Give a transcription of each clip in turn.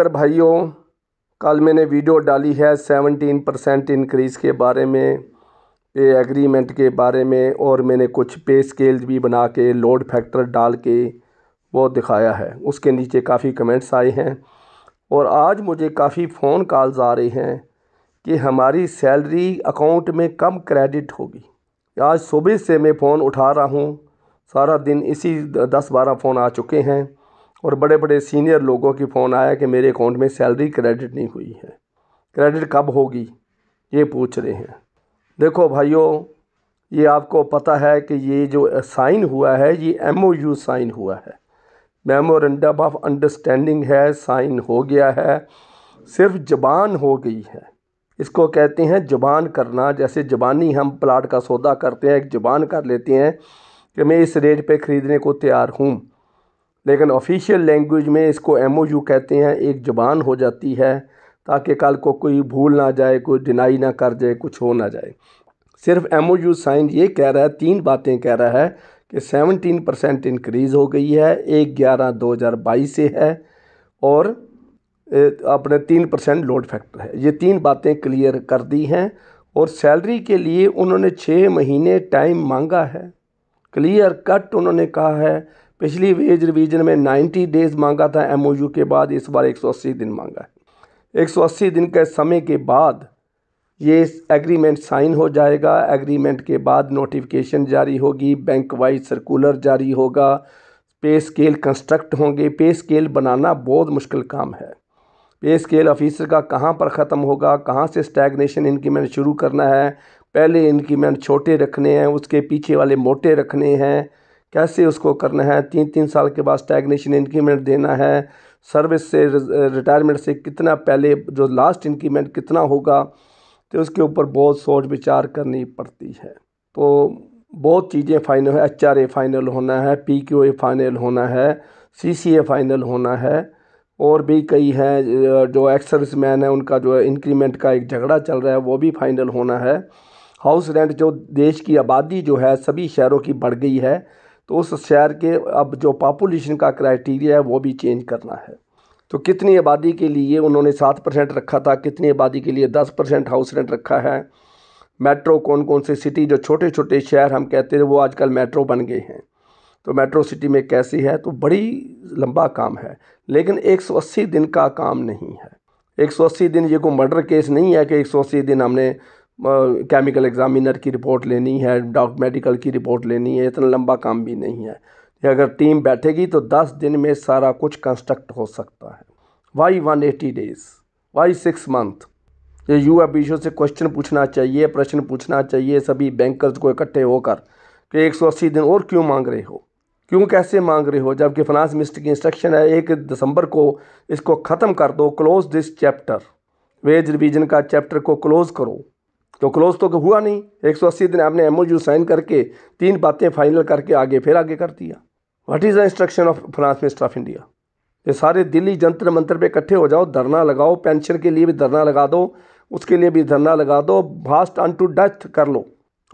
sir भाइयों कल मैंने वीडियो डाली है सेवनटीन परसेंट इनक्रीज़ के बारे में पे एग्रीमेंट के बारे में और मैंने कुछ पे स्केल भी बना के लोड फैक्टर डाल के वो दिखाया है उसके नीचे काफ़ी कमेंट्स आए हैं और आज मुझे काफ़ी फ़ोन कॉल्स आ रहे हैं कि हमारी सैलरी अकाउंट में कम क्रेडिट होगी आज सुबह से मैं फ़ोन उठा रहा हूँ सारा दिन इसी दस बारह फ़ोन आ चुके हैं और बड़े बड़े सीनियर लोगों की फ़ोन आया कि मेरे अकाउंट में सैलरी क्रेडिट नहीं हुई है क्रेडिट कब होगी ये पूछ रहे हैं देखो भाइयों ये आपको पता है कि ये जो साइन हुआ है ये एमओयू साइन हुआ है मेमोरेंडम ऑफ अंडरस्टैंडिंग है साइन हो गया है सिर्फ जबान हो गई है इसको कहते हैं जबान करना जैसे जबानी हम प्लाट का सौदा करते हैं एक जबान कर लेते हैं कि मैं इस रेट पे ख़रीदने को तैयार हूँ लेकिन ऑफिशियल लैंग्वेज में इसको एम कहते हैं एक ज़बान हो जाती है ताकि कल को कोई भूल ना जाए कोई डिनाई ना कर जाए कुछ हो ना जाए सिर्फ एम साइन ये कह रहा है तीन बातें कह रहा है कि सेवनटीन परसेंट इनक्रीज़ हो गई है एक ग्यारह दो हज़ार बाईस से है और अपने तीन परसेंट लोड फैक्टर है ये तीन बातें क्लियर कर दी हैं और सैलरी के लिए उन्होंने छः महीने टाइम मांगा है क्लियर कट उन्होंने कहा है पिछली वेज रिवीजन में 90 डेज़ मांगा था एमओयू के बाद इस बार 180 दिन मांगा है 180 दिन के समय के बाद ये एग्रीमेंट साइन हो जाएगा एग्रीमेंट के बाद नोटिफिकेशन जारी होगी बैंक वाइज सर्कुलर जारी होगा पे स्केल कंस्ट्रक्ट होंगे पे स्केल बनाना बहुत मुश्किल काम है पे स्केल ऑफिसर का कहाँ पर ख़त्म होगा कहाँ से स्टैगनेशन इंक्रीमेंट शुरू करना है पहले इंक्रीमेंट छोटे रखने हैं उसके पीछे वाले मोटे रखने हैं कैसे उसको करना है तीन तीन साल के बाद स्टैगनेशन इंक्रीमेंट देना है सर्विस से रिटायरमेंट से कितना पहले जो लास्ट इंक्रीमेंट कितना होगा तो उसके ऊपर बहुत सोच विचार करनी पड़ती है तो बहुत चीज़ें फाइनल है एच आर ए फाइनल होना है पी क्यू ए फाइनल होना है सी सी ए फाइनल होना है और भी कई हैं जो एक्स सर्विस मैन है उनका जो इंक्रीमेंट का एक झगड़ा चल रहा है वो भी फाइनल होना है हाउस रेंट जो देश की आबादी जो है सभी शहरों की बढ़ गई है तो उस शहर के अब जो पॉपुलेशन का क्राइटेरिया है वो भी चेंज करना है तो कितनी आबादी के लिए उन्होंने सात परसेंट रखा था कितनी आबादी के लिए दस परसेंट हाउस रेंट रखा है मेट्रो कौन कौन से सिटी जो छोटे छोटे शहर हम कहते थे वो आजकल मेट्रो बन गए हैं तो मेट्रो सिटी में कैसी है तो बड़ी लंबा काम है लेकिन 180 दिन का काम नहीं है 180 दिन ये कोई मर्डर केस नहीं है कि 180 दिन हमने केमिकल एग्ज़ामिनर की रिपोर्ट लेनी है डॉक मेडिकल की रिपोर्ट लेनी है इतना लंबा काम भी नहीं है अगर टीम बैठेगी तो दस दिन में सारा कुछ कंस्ट्रक्ट हो सकता है वाई वन एटी डेज़ वाई सिक्स मंथ ये युवा विषयों से क्वेश्चन पूछना चाहिए प्रश्न पूछना चाहिए सभी बैंकर्स को इकट्ठे होकर कि 180 दिन और क्यों मांग रहे हो क्यों कैसे मांग रहे हो जबकि फाइनेंस मिनिस्टर की इंस्ट्रक्शन है एक दिसंबर को इसको ख़त्म कर दो close this chapter wage revision का चैप्टर को क्लोज़ करो तो क्लोज तो हुआ नहीं 180 दिन आपने एम साइन करके तीन बातें फाइनल करके आगे फिर आगे कर दिया what is the instruction of France minister of India ये सारे दिल्ली जंतर मंत्र पे इकट्ठे हो जाओ धरना लगाओ पेंशन के लिए भी धरना लगा दो उसके लिए भी धरना लगा दो फास्ट अन टू डेथ कर लो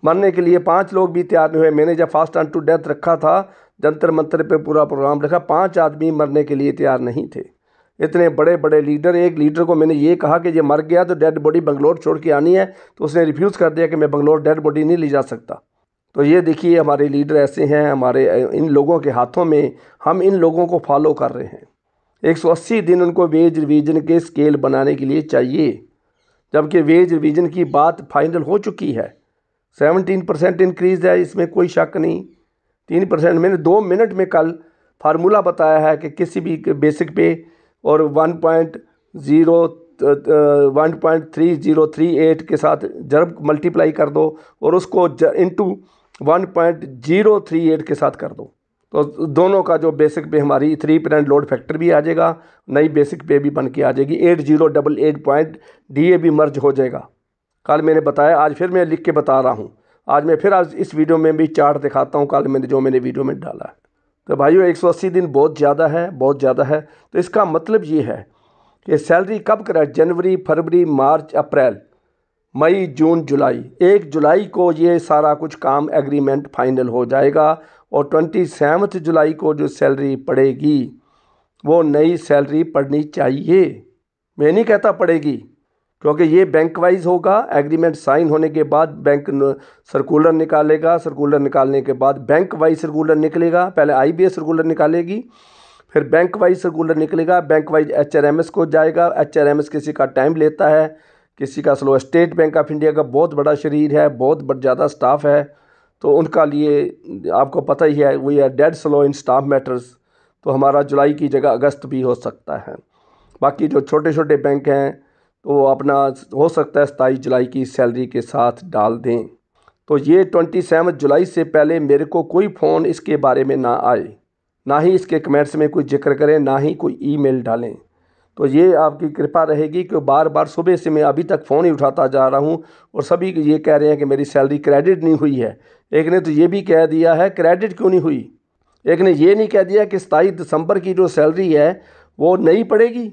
मरने के लिए पाँच लोग भी तैयार हुए मैंने जब फास्ट अन टू डेथ रखा था जंतर मंत्र पर पूरा प्रोग्राम रखा पाँच आदमी मरने के लिए तैयार नहीं थे इतने बड़े बड़े लीडर एक लीडर को मैंने ये कहा कि ये मर गया तो डेड बॉडी बंगलोर छोड़ के आनी है तो उसने रिफ्यूज़ कर दिया कि मैं बंगलोर डेड बॉडी नहीं ले जा सकता तो ये देखिए हमारे लीडर ऐसे हैं हमारे इन लोगों के हाथों में हम इन लोगों को फॉलो कर रहे हैं 180 दिन उनको वेज रिवीजन के स्केल बनाने के लिए चाहिए जबकि वेज रिवीजन की बात फाइनल हो चुकी है 17 परसेंट इनक्रीज़ है इसमें कोई शक नहीं तीन परसेंट मैंने दो मिनट में कल फार्मूला बताया है कि किसी भी बेसिक पे और one point zero one point three zero three eight के साथ जरब मल्टीप्लाई कर दो और उसको into one point zero three eight के साथ कर दो तो दोनों का जो बेसिक पे हमारी थ्री परसेंट लोड फैक्टर भी आ जाएगा नई बेसिक पे भी बन के आ जाएगी eight zero double eight point D A भी मर्ज हो जाएगा कल मैंने बताया आज फिर मैं लिख के बता रहा हूँ आज मैं फिर आज इस वीडियो में भी चार्ट दिखाता हूँ कल मैंने जो मैंने वीडियो में डाला है तो भाइयों 180 दिन बहुत ज़्यादा है बहुत ज़्यादा है तो इसका मतलब ये है कि सैलरी कब करा जनवरी फरवरी मार्च अप्रैल मई जून जुलाई एक जुलाई को ये सारा कुछ काम एग्रीमेंट फाइनल हो जाएगा और ट्वेंटी सेवन्थ जुलाई को जो सैलरी पड़ेगी वो नई सैलरी पड़नी चाहिए मैं नहीं कहता पड़ेगी क्योंकि ये बैंक वाइज होगा एग्रीमेंट साइन होने के बाद बैंक सर्कुलर निकालेगा सर्कुलर निकालने के बाद बैंक वाइज सर्कुलर निकलेगा पहले आई सर्कुलर निकालेगी फिर बैंक वाइज सर्कुलर निकलेगा बैंक वाइज एच को जाएगा एच किसी का टाइम लेता है किसी का slow state bank of India का बहुत बड़ा शरीर है बहुत ज़्यादा स्टाफ है तो उनका लिए आपको पता ही है we are dead slow in staff matters तो हमारा जुलाई की जगह अगस्त भी हो सकता है बाकी जो छोटे छोटे बैंक हैं तो अपना हो सकता है सताईस जुलाई की सैलरी के साथ डाल दें तो ये ट्वेंटी सेवन जुलाई से पहले मेरे को कोई फ़ोन इसके बारे में ना आए ना ही इसके कमेंट्स में कोई जिक्र करें ना ही कोई ईमेल डालें तो ये आपकी कृपा रहेगी कि बार बार सुबह से मैं अभी तक फ़ोन ही उठाता जा रहा हूँ और सभी ये कह रहे हैं कि मेरी सैलरी क्रेडिट नहीं हुई है एक ने तो ये भी कह दिया है क्रेडिट क्यों नहीं हुई एक ने ये नहीं कह दिया कि सताईस दिसंबर की जो सैलरी है वो नहीं पड़ेगी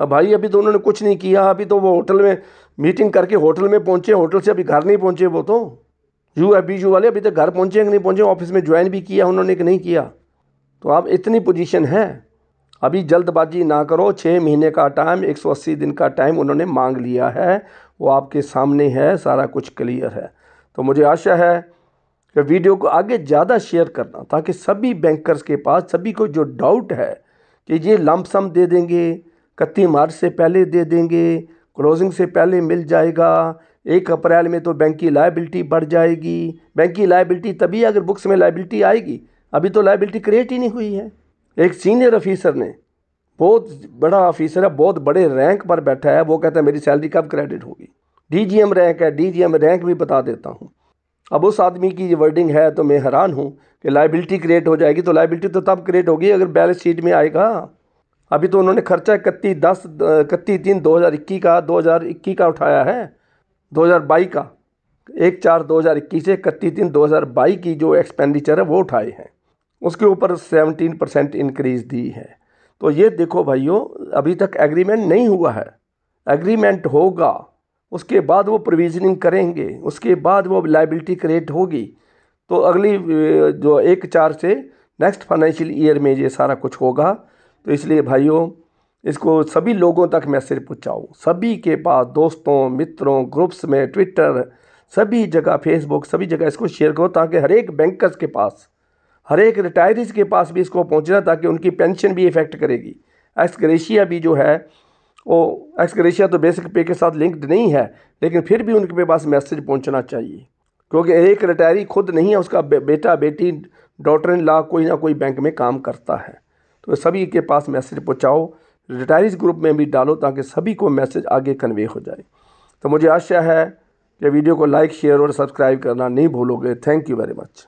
अब भाई अभी तो उन्होंने कुछ नहीं किया अभी तो वो होटल में मीटिंग करके होटल में पहुँचे होटल से अभी घर नहीं पहुँचे वो तो यू एफ बी यू वाले अभी तक घर पहुँचे कि नहीं पहुँचे ऑफिस में ज्वाइन भी किया उन्होंने कि नहीं किया तो आप इतनी पोजीशन है अभी जल्दबाजी ना करो छः महीने का टाइम अस्सी दिन का टाइम उन्होंने मांग लिया है वो आपके सामने है सारा कुछ क्लियर है तो मुझे आशा है कि वीडियो को आगे ज़्यादा शेयर करना ताकि सभी बैंकर्स के पास सभी को जो डाउट है कि ये लमसम दे देंगे इकतीस मार्च से पहले दे देंगे क्लोजिंग से पहले मिल जाएगा एक अप्रैल में तो बैंक की लाइबिलिटी बढ़ जाएगी बैंक की लाइबिलिटी तभी अगर बुक्स में लाइबिलिटी आएगी अभी तो लाइबिलिटी क्रिएट ही नहीं हुई है एक सीनियर ऑफिसर ने बहुत बड़ा ऑफिसर है बहुत बड़े रैंक पर बैठा है वो कहता है मेरी सैलरी कब क्रेडिट होगी डीजीएम रैंक है डीजीएम रैंक भी बता देता हूँ अब उस आदमी की ये वर्डिंग है तो मैं हैरान हूँ कि लाइबिलिटी क्रिएट हो जाएगी तो लाइबिलिटी तो तब क्रिएट होगी अगर बैलेंस शीट में आएगा अभी तो उन्होंने खर्चा इकती दस इकती तीन दो हज़ार इक्कीस का दो हज़ार इक्कीस का उठाया है दो हज़ार बाईस का एक चार दो हज़ार इक्कीस से इकती तीन दो हज़ार बाईस की जो एक्सपेंडिचर है वो उठाए हैं उसके ऊपर सेवनटीन परसेंट इनक्रीज़ दी है तो ये देखो भाइयों अभी तक एग्रीमेंट नहीं हुआ है एग्रीमेंट होगा उसके बाद वो प्रोविजनिंग करेंगे उसके बाद वो लाइबिलिटी क्रिएट होगी तो अगली जो एक चार से नेक्स्ट फाइनेंशियल ईयर में ये सारा कुछ होगा तो इसलिए भाइयों इसको सभी लोगों तक मैसेज पहुँचाओ सभी के पास दोस्तों मित्रों ग्रुप्स में ट्विटर सभी जगह फेसबुक सभी जगह इसको शेयर करो ताकि हर एक बैंकर्स के पास हर एक रिटायरीज के पास भी इसको पहुँचना ताकि उनकी पेंशन भी इफ़ेक्ट करेगी एक्सक्रेशिया भी जो है वो एक्सक्रेशिया तो बेसिक पे के साथ लिंक्ड नहीं है लेकिन फिर भी उनके पास मैसेज पहुँचना चाहिए क्योंकि एक रिटायरी खुद नहीं है उसका बेटा बेटी डॉटर इन लॉ कोई ना कोई बैंक में काम करता है तो सभी के पास मैसेज पहुँचाओ रिटायरिज ग्रुप में भी डालो ताकि सभी को मैसेज आगे कन्वे हो जाए तो मुझे आशा है कि वीडियो को लाइक शेयर और सब्सक्राइब करना नहीं भूलोगे थैंक यू वेरी मच